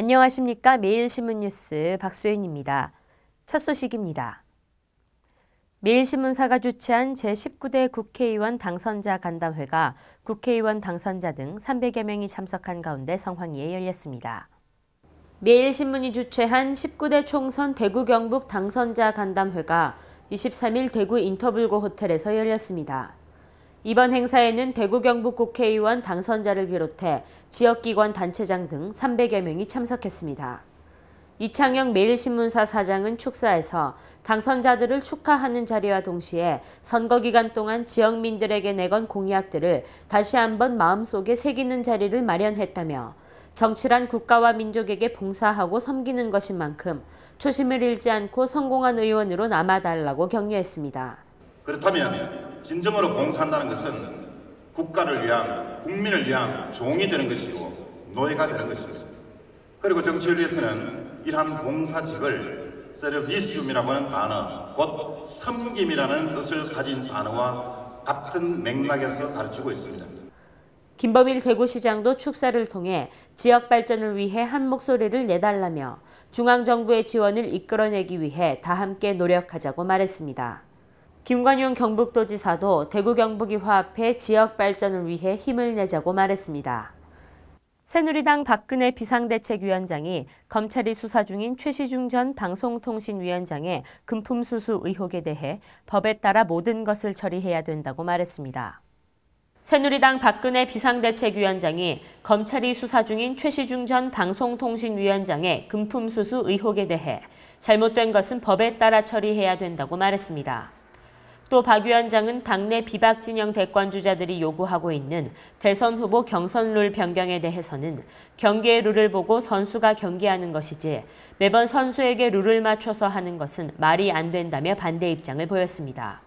안녕하십니까. 매일신문 뉴스 박소연입니다. 첫 소식입니다. 매일신문사가 주최한 제19대 국회의원 당선자 간담회가 국회의원 당선자 등 300여 명이 참석한 가운데 성황리에 열렸습니다. 매일신문이 주최한 19대 총선 대구 경북 당선자 간담회가 23일 대구 인터블고 호텔에서 열렸습니다. 이번 행사에는 대구 경북 국회의원 당선자를 비롯해 지역기관 단체장 등 300여 명이 참석했습니다. 이창영 매일신문사 사장은 축사에서 당선자들을 축하하는 자리와 동시에 선거 기간 동안 지역민들에게 내건 공약들을 다시 한번 마음속에 새기는 자리를 마련했다며 정치란 국가와 민족에게 봉사하고 섬기는 것인 만큼 초심을 잃지 않고 성공한 의원으로 남아달라고 격려했습니다. 그렇다면 진정으로 봉사한다는 것은 국가를 위한, 국민을 위한 종이 되는 것이고 노예가 되는 것입니다. 그리고 정치윤리에서는 이러한 봉사직을 세르비시움이라고 하는 단어, 곧 섬김이라는 뜻을 가진 단어와 같은 맥락에서 가르치고 있습니다. 김범일 대구시장도 축사를 통해 지역 발전을 위해 한 목소리를 내달라며 중앙정부의 지원을 이끌어내기 위해 다 함께 노력하자고 말했습니다. 김관용 경북도지사도 대구 경북이 화합해 지역 발전을 위해 힘을 내자고 말했습니다. 새누리당 박근혜 비상대책위원장이 검찰이 수사 중인 최시중 전 방송통신위원장의 금품수수 의혹에 대해 법에 따라 모든 것을 처리해야 된다고 말했습니다. 새누리당 박근혜 비상대책위원장이 검찰이 수사 중인 최시중 전 방송통신위원장의 금품수수 의혹에 대해 잘못된 것은 법에 따라 처리해야 된다고 말했습니다. 또박 위원장은 당내 비박 진영 대권 주자들이 요구하고 있는 대선 후보 경선 룰 변경에 대해서는 경기의 룰을 보고 선수가 경기하는 것이지 매번 선수에게 룰을 맞춰서 하는 것은 말이 안 된다며 반대 입장을 보였습니다.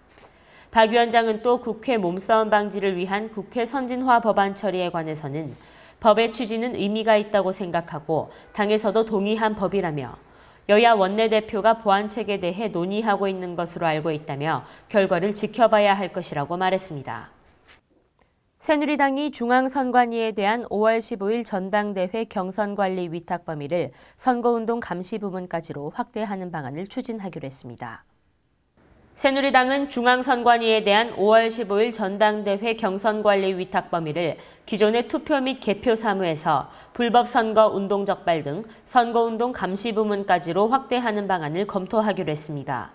박 위원장은 또 국회 몸싸움 방지를 위한 국회 선진화 법안 처리에 관해서는 법의 취지는 의미가 있다고 생각하고 당에서도 동의한 법이라며 여야 원내대표가 보안책에 대해 논의하고 있는 것으로 알고 있다며 결과를 지켜봐야 할 것이라고 말했습니다. 새누리당이 중앙선관위에 대한 5월 15일 전당대회 경선관리 위탁 범위를 선거운동 감시 부문까지로 확대하는 방안을 추진하기로 했습니다. 새누리당은 중앙선관위에 대한 5월 15일 전당대회 경선관리 위탁 범위를 기존의 투표 및 개표 사무에서 불법 선거 운동 적발 등 선거 운동 감시 부문까지로 확대하는 방안을 검토하기로 했습니다.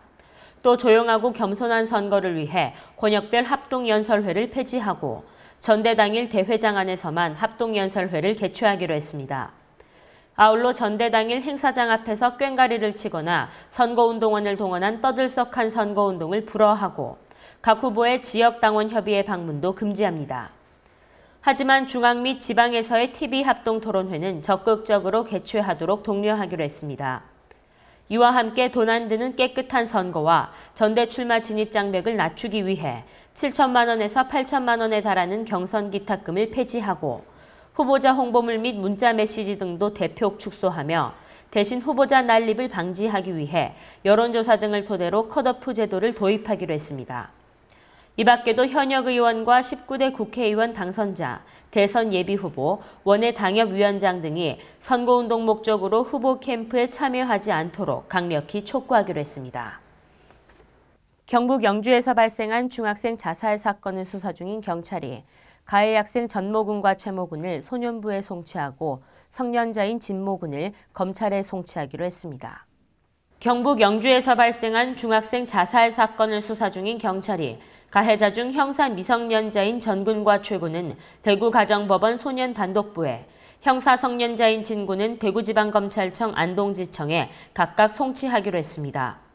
또 조용하고 겸손한 선거를 위해 권역별 합동연설회를 폐지하고 전대 당일 대회장 안에서만 합동연설회를 개최하기로 했습니다. 아울러 전대 당일 행사장 앞에서 꽹가리를 치거나 선거운동원을 동원한 떠들썩한 선거운동을 불허하고 각 후보의 지역당원 협의회 방문도 금지합니다. 하지만 중앙 및 지방에서의 TV 합동 토론회는 적극적으로 개최하도록 독려하기로 했습니다. 이와 함께 도난드는 깨끗한 선거와 전대 출마 진입 장벽을 낮추기 위해 7천만 원에서 8천만 원에 달하는 경선 기탁금을 폐지하고 후보자 홍보물 및 문자 메시지 등도 대폭 축소하며 대신 후보자 난립을 방지하기 위해 여론조사 등을 토대로 컷오프 제도를 도입하기로 했습니다. 이 밖에도 현역 의원과 19대 국회의원 당선자, 대선 예비후보, 원외 당협위원장 등이 선거운동 목적으로 후보 캠프에 참여하지 않도록 강력히 촉구하기로 했습니다. 경북 영주에서 발생한 중학생 자살 사건을 수사 중인 경찰이 가해 학생 전모군과 최모군을 소년부에 송치하고 성년자인 진모군을 검찰에 송치하기로 했습니다. 경북 영주에서 발생한 중학생 자살 사건을 수사 중인 경찰이 가해자 중 형사 미성년자인 전군과 최군은 대구가정법원 소년 단독부에 형사 성년자인 진군은 대구지방검찰청 안동지청에 각각 송치하기로 했습니다.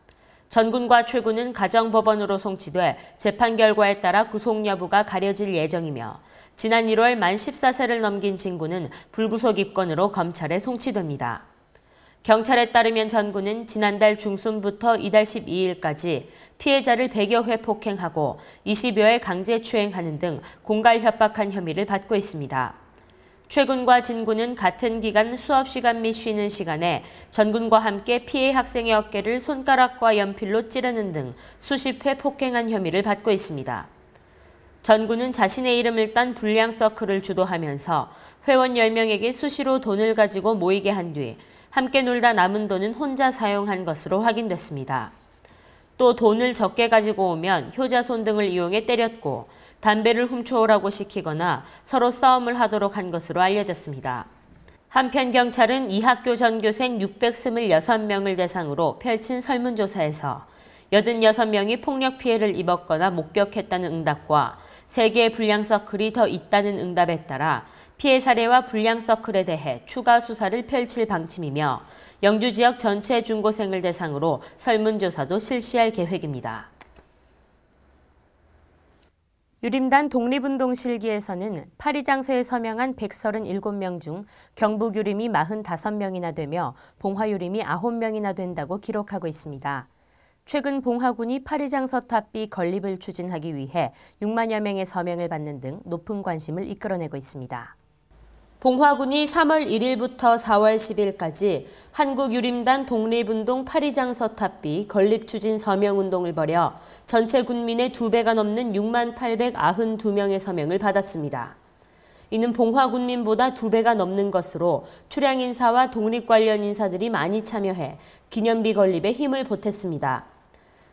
전군과 최군은 가정법원으로 송치돼 재판 결과에 따라 구속 여부가 가려질 예정이며 지난 1월 만 14세를 넘긴 친구는 불구속 입건으로 검찰에 송치됩니다. 경찰에 따르면 전군은 지난달 중순부터 이달 12일까지 피해자를 100여 회 폭행하고 20여회 강제 추행하는 등 공갈 협박한 혐의를 받고 있습니다. 최군과 진군은 같은 기간 수업 시간 및 쉬는 시간에 전군과 함께 피해 학생의 어깨를 손가락과 연필로 찌르는 등 수십 회 폭행한 혐의를 받고 있습니다. 전군은 자신의 이름을 딴 불량 서클을 주도하면서 회원 10명에게 수시로 돈을 가지고 모이게 한 뒤 함께 놀다 남은 돈은 혼자 사용한 것으로 확인됐습니다. 또 돈을 적게 가지고 오면 효자손 등을 이용해 때렸고 담배를 훔쳐오라고 시키거나 서로 싸움을 하도록 한 것으로 알려졌습니다. 한편 경찰은 이 학교 전교생 626명을 대상으로 펼친 설문조사에서 86명이 폭력 피해를 입었거나 목격했다는 응답과 3개의 불량 서클이 더 있다는 응답에 따라 피해 사례와 불량 서클에 대해 추가 수사를 펼칠 방침이며 영주 지역 전체 중고생을 대상으로 설문조사도 실시할 계획입니다. 유림단 독립운동 실기에서는 파리장서에 서명한 137명 중 경북 유림이 45명이나 되며 봉화 유림이 9명이나 된다고 기록하고 있습니다. 최근 봉화군이 파리장서 탑비 건립을 추진하기 위해 6만여 명의 서명을 받는 등 높은 관심을 이끌어내고 있습니다. 봉화군이 3월 1일부터 4월 10일까지 한국유림단 독립운동 파리장 서탑비 건립추진 서명운동을 벌여 전체 군민의 2배가 넘는 6만 892명의 서명을 받았습니다. 이는 봉화군민보다 2배가 넘는 것으로 출향인사와 독립 관련 인사들이 많이 참여해 기념비 건립에 힘을 보탰습니다.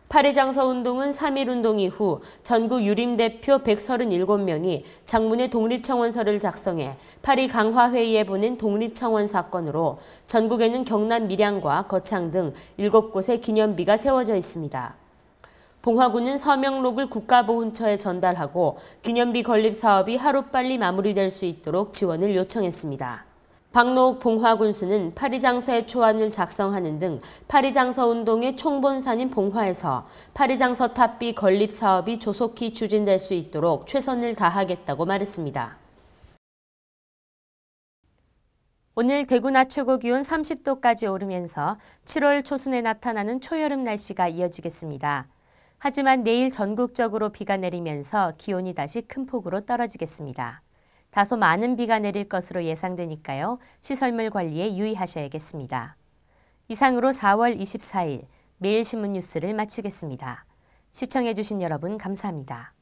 파리장서 운동은 3.1 운동 이후 전국 유림 대표 137명이 장문의 독립청원서를 작성해 파리 강화회의에 보낸 독립청원 사건으로 전국에는 경남 밀양과 거창 등 7곳에 기념비가 세워져 있습니다. 봉화군은 서명록을 국가보훈처에 전달하고 기념비 건립 사업이 하루빨리 마무리될 수 있도록 지원을 요청했습니다. 박록 봉화군수는 파리장서의 초안을 작성하는 등 파리장서 운동의 총본산인 봉화에서 파리장서 탑비 건립 사업이 조속히 추진될 수 있도록 최선을 다하겠다고 말했습니다. 오늘 대구 낮 최고 기온 30도까지 오르면서 7월 초순에 나타나는 초여름 날씨가 이어지겠습니다. 하지만 내일 전국적으로 비가 내리면서 기온이 다시 큰 폭으로 떨어지겠습니다. 다소 많은 비가 내릴 것으로 예상되니까요. 시설물 관리에 유의하셔야겠습니다. 이상으로 4월 24일 매일신문 뉴스를 마치겠습니다. 시청해주신 여러분 감사합니다.